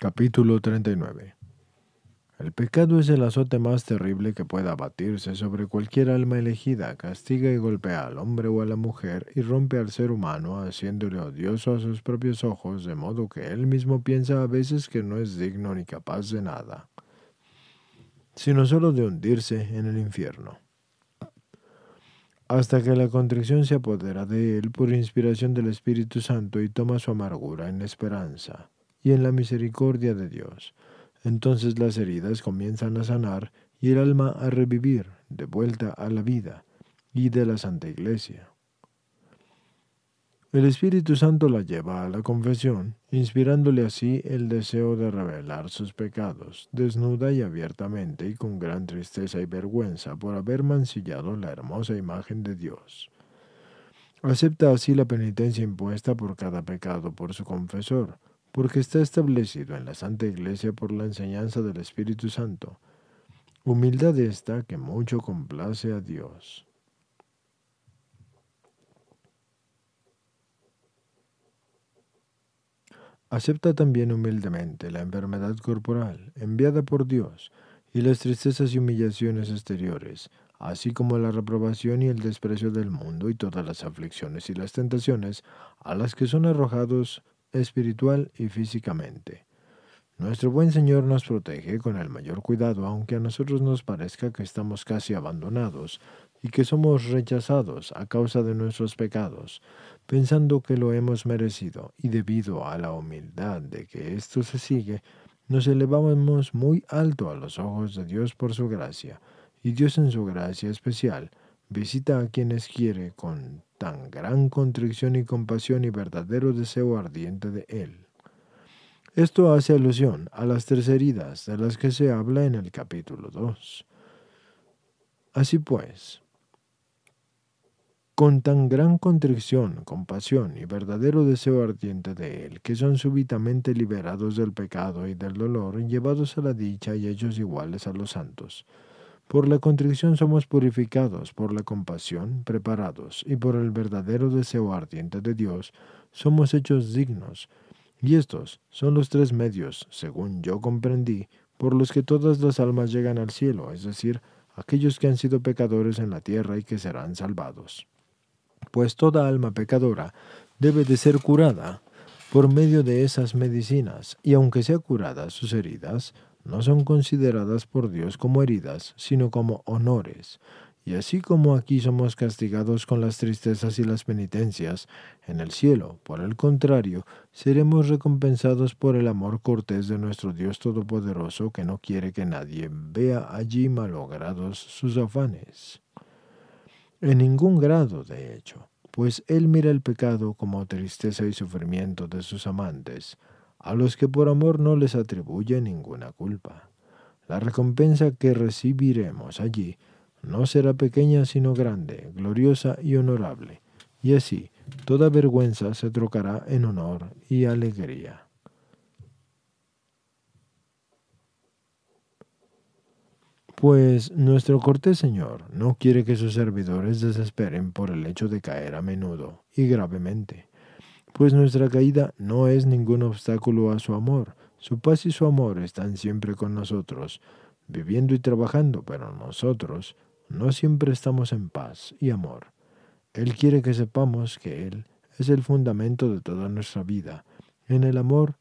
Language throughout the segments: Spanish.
Capítulo 39 El pecado es el azote más terrible que pueda abatirse sobre cualquier alma elegida. Castiga y golpea al hombre o a la mujer y rompe al ser humano, haciéndole odioso a sus propios ojos, de modo que él mismo piensa a veces que no es digno ni capaz de nada, sino solo de hundirse en el infierno. Hasta que la contrición se apodera de él por inspiración del Espíritu Santo y toma su amargura en esperanza en la misericordia de Dios. Entonces las heridas comienzan a sanar y el alma a revivir, de vuelta a la vida y de la Santa Iglesia. El Espíritu Santo la lleva a la confesión, inspirándole así el deseo de revelar sus pecados, desnuda y abiertamente y con gran tristeza y vergüenza por haber mancillado la hermosa imagen de Dios. Acepta así la penitencia impuesta por cada pecado por su confesor, porque está establecido en la Santa Iglesia por la enseñanza del Espíritu Santo. Humildad esta que mucho complace a Dios. Acepta también humildemente la enfermedad corporal enviada por Dios y las tristezas y humillaciones exteriores, así como la reprobación y el desprecio del mundo y todas las aflicciones y las tentaciones a las que son arrojados espiritual y físicamente. Nuestro buen Señor nos protege con el mayor cuidado, aunque a nosotros nos parezca que estamos casi abandonados y que somos rechazados a causa de nuestros pecados, pensando que lo hemos merecido, y debido a la humildad de que esto se sigue, nos elevamos muy alto a los ojos de Dios por su gracia, y Dios en su gracia especial Visita a quienes quiere con tan gran contrición y compasión y verdadero deseo ardiente de Él. Esto hace alusión a las tres heridas de las que se habla en el capítulo 2. Así pues, con tan gran contrición, compasión y verdadero deseo ardiente de Él, que son súbitamente liberados del pecado y del dolor, llevados a la dicha y hechos iguales a los santos. Por la contrición somos purificados, por la compasión preparados, y por el verdadero deseo ardiente de Dios somos hechos dignos. Y estos son los tres medios, según yo comprendí, por los que todas las almas llegan al cielo, es decir, aquellos que han sido pecadores en la tierra y que serán salvados. Pues toda alma pecadora debe de ser curada por medio de esas medicinas, y aunque sea curada sus heridas, no son consideradas por Dios como heridas, sino como honores. Y así como aquí somos castigados con las tristezas y las penitencias, en el cielo, por el contrario, seremos recompensados por el amor cortés de nuestro Dios Todopoderoso que no quiere que nadie vea allí malogrados sus afanes. En ningún grado, de hecho, pues Él mira el pecado como tristeza y sufrimiento de sus amantes, a los que por amor no les atribuye ninguna culpa. La recompensa que recibiremos allí no será pequeña sino grande, gloriosa y honorable, y así toda vergüenza se trocará en honor y alegría. Pues nuestro cortés señor no quiere que sus servidores desesperen por el hecho de caer a menudo y gravemente pues nuestra caída no es ningún obstáculo a su amor. Su paz y su amor están siempre con nosotros, viviendo y trabajando, pero nosotros no siempre estamos en paz y amor. Él quiere que sepamos que Él es el fundamento de toda nuestra vida, en el amor,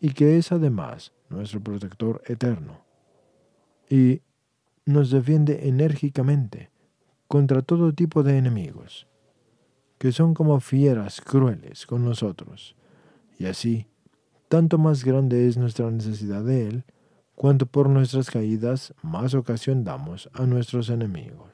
y que es además nuestro protector eterno. Y nos defiende enérgicamente contra todo tipo de enemigos que son como fieras crueles con nosotros. Y así, tanto más grande es nuestra necesidad de Él, cuanto por nuestras caídas más ocasión damos a nuestros enemigos.